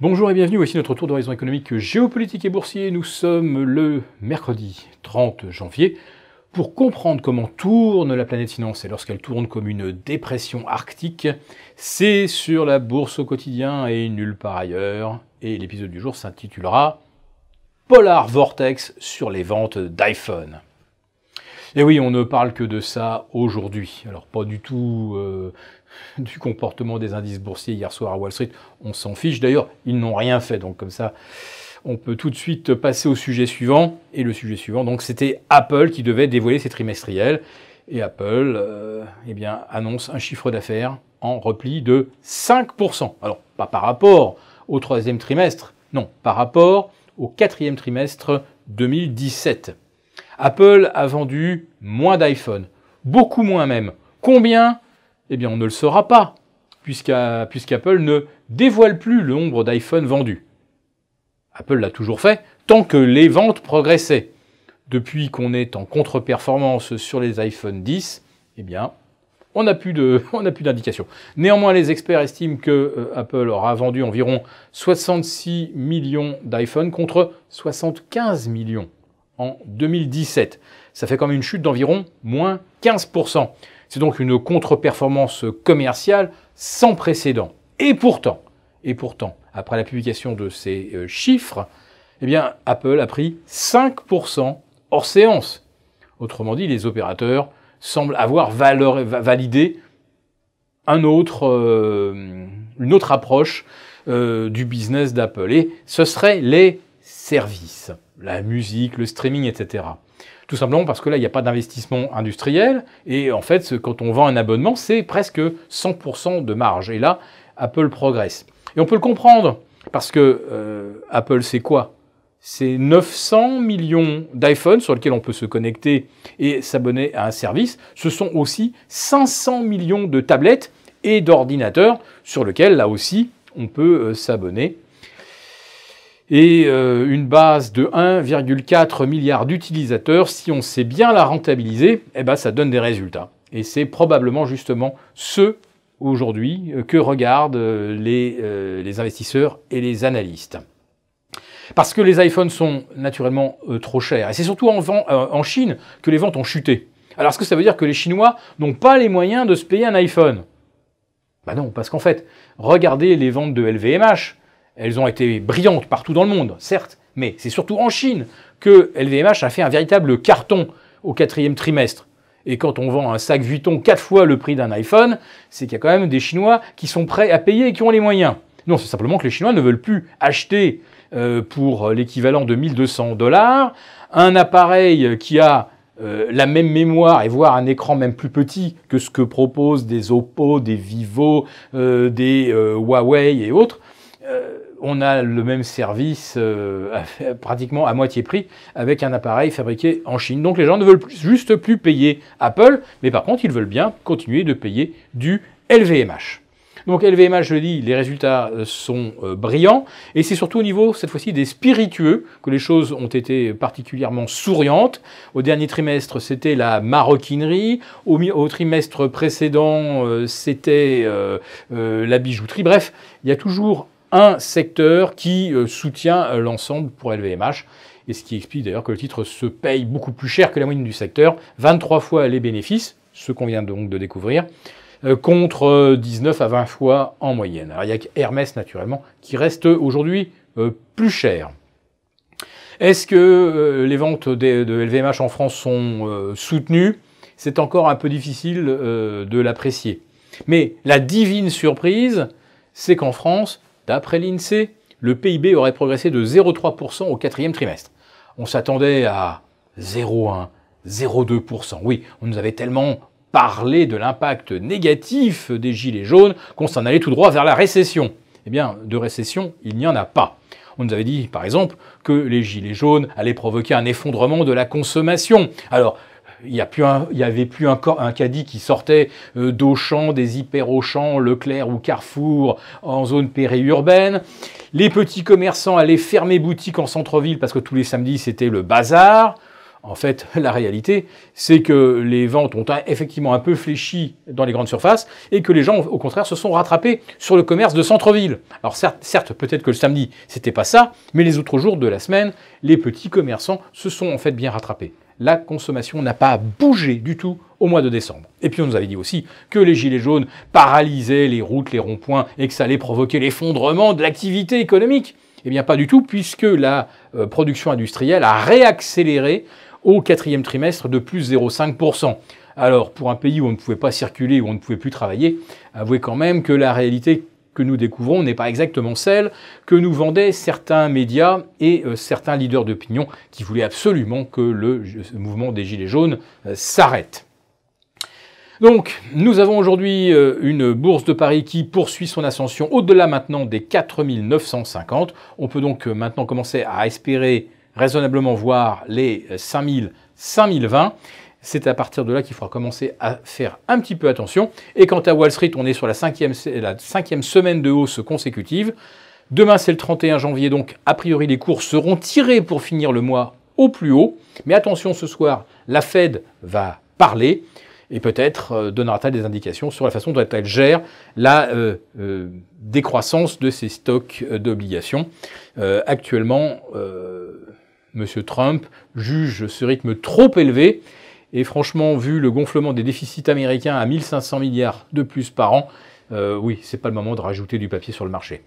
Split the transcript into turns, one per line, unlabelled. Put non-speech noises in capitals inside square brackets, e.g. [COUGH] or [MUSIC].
Bonjour et bienvenue, voici notre tour d'horizon économique, géopolitique et boursier. Nous sommes le mercredi 30 janvier. Pour comprendre comment tourne la planète finance et lorsqu'elle tourne comme une dépression arctique, c'est sur la bourse au quotidien et nulle part ailleurs. Et l'épisode du jour s'intitulera Polar Vortex sur les ventes d'iPhone. Et oui, on ne parle que de ça aujourd'hui. Alors pas du tout euh, [LAUGHS] du comportement des indices boursiers hier soir à Wall Street, on s'en fiche. D'ailleurs, ils n'ont rien fait, donc comme ça, on peut tout de suite passer au sujet suivant. Et le sujet suivant, donc c'était Apple qui devait dévoiler ses trimestriels. Et Apple euh, eh bien, annonce un chiffre d'affaires en repli de 5%. Alors, pas par rapport au troisième trimestre, non, par rapport au quatrième trimestre 2017. Apple a vendu moins d'iPhone, beaucoup moins même. Combien Eh bien, on ne le saura pas, puisqu'Apple ne dévoile plus le nombre d'iPhone vendus. Apple l'a toujours fait, tant que les ventes progressaient. Depuis qu'on est en contre-performance sur les iPhone 10, eh bien, [LAUGHS] on n'a plus d'indication. Néanmoins, les experts estiment que euh, Apple aura vendu environ 66 millions d'iPhone contre 75 millions en 2017. Ça fait quand même une chute d'environ moins 15%. C'est donc une contre-performance commerciale sans précédent. Et pourtant, et pourtant, après la publication de ces euh, chiffres, eh bien, Apple a pris 5% hors séance. Autrement dit, les opérateurs semblent avoir validé euh, une autre approche euh, du business d'Apple. Et ce serait les services, la musique, le streaming, etc. Tout simplement parce que là, il n'y a pas d'investissement industriel et en fait, quand on vend un abonnement, c'est presque 100% de marge. Et là, Apple progresse. Et on peut le comprendre parce que euh, Apple, c'est quoi C'est 900 millions d'iPhones sur lesquels on peut se connecter et s'abonner à un service. Ce sont aussi 500 millions de tablettes et d'ordinateurs sur lesquels, là aussi, on peut euh, s'abonner et euh, une base de 1,4 milliard d'utilisateurs, si on sait bien la rentabiliser, eh ben, ça donne des résultats. Et c'est probablement justement ce aujourd'hui euh, que regardent euh, les, investisseurs et les analystes. Parce que les iPhones sont naturellement trop chers. Et c'est surtout en, Chine que les ventes ont chuté. Alors est-ce que ça veut dire que les Chinois n'ont pas les moyens de se payer un iPhone ben non, parce qu'en fait, regardez les ventes de LVMH. Elles ont été brillantes partout dans le monde, certes, mais c'est surtout en Chine que LVMH a fait un véritable carton au quatrième trimestre. Et quand on vend un sac Vuitton quatre fois le prix d'un iPhone, c'est qu'il y a quand même des Chinois qui sont prêts à payer et qui ont les moyens. Non, c'est simplement que les Chinois ne veulent plus acheter euh, pour l'équivalent de 1200 dollars un appareil qui a euh, la même mémoire et voire un écran même plus petit que ce que proposent des Oppo, des Vivo, euh, des Huawei et autres on a le même service euh, pratiquement à moitié prix avec un appareil fabriqué en Chine. Donc les gens ne veulent plus, juste plus payer Apple, mais par contre ils veulent bien continuer de payer du LVMH. Donc LVMH, je le dis, les résultats euh, sont euh, brillants. Et c'est surtout au niveau, cette fois-ci, des spiritueux que les choses ont été particulièrement souriantes. Au dernier trimestre, c'était la maroquinerie. Au, trimestre précédent, c'était la bijouterie. Bref, il y a toujours un secteur qui euh, soutient euh, l'ensemble pour LVMH. Et ce qui explique d'ailleurs que le titre se paye beaucoup plus cher que la moyenne du secteur, 23 fois les bénéfices, ce qu'on vient donc de découvrir, euh, contre 19 à 20 fois en moyenne. Alors il n'y a Hermès naturellement qui reste aujourd'hui plus cher. Est-ce que les ventes de LVMH en France sont soutenues C'est encore un peu difficile de l'apprécier. Mais la divine surprise, c'est qu'en France, D'après l'INSEE, le PIB aurait progressé de 0,3% au quatrième trimestre. On s'attendait à 0,1, 0,2%. Oui, on nous avait tellement parlé de l'impact négatif des gilets jaunes qu'on s'en allait tout droit vers la récession. Eh bien, de récession, il n'y en a pas. On nous avait dit, par exemple, que les gilets jaunes allaient provoquer un effondrement de la consommation. Alors, il n'y avait plus un, un, caddie qui sortait euh, d'Auchan, des hyper Auchan, Leclerc ou Carrefour en zone périurbaine. Les petits commerçants allaient fermer boutique en centre-ville parce que tous les samedis c'était le bazar. En fait, [LAUGHS] la réalité, c'est que les ventes ont effectivement un peu fléchi dans les grandes surfaces et que les gens, au contraire, se sont rattrapés sur le commerce de centre-ville. Alors certes, certes peut-être que le samedi, c'était pas ça, mais les autres jours de la semaine, les petits commerçants se sont en fait bien rattrapés la consommation n'a pas bougé du tout au mois de décembre. Et puis on nous avait dit aussi que les gilets jaunes paralysaient les routes, les ronds-points, et que ça allait provoquer l'effondrement de l'activité économique. Eh bien pas du tout, puisque la euh, production industrielle a réaccéléré au quatrième trimestre de plus 0,5%. Alors, pour un pays où on ne pouvait pas circuler, où on ne pouvait plus travailler, avouez quand même que la réalité que nous découvrons n'est pas exactement celle que nous vendaient certains médias et euh, certains leaders d'opinion qui voulaient absolument que le mouvement des Gilets jaunes euh, s'arrête. Donc, nous avons aujourd'hui euh, une bourse de Paris qui poursuit son ascension au-delà maintenant des 4950. On peut donc maintenant commencer à espérer raisonnablement voir les 5000, 5020. C'est à partir de là qu'il faudra commencer à faire un petit peu attention. Et quant à Wall Street, on est sur la cinquième, la semaine de hausse consécutive. Demain, c'est le 31 janvier, donc a priori les cours seront tirés pour finir le mois au plus haut. Mais attention, ce soir, la Fed va parler et peut-être euh, donnera-t-elle des indications sur la façon dont elle gère la euh, euh, décroissance de ses stocks d'obligations. actuellement, M. Trump juge ce rythme trop élevé et franchement, vu le gonflement des déficits américains à 1500 milliards de plus par an, euh, oui, c'est pas le moment de rajouter du papier sur le marché.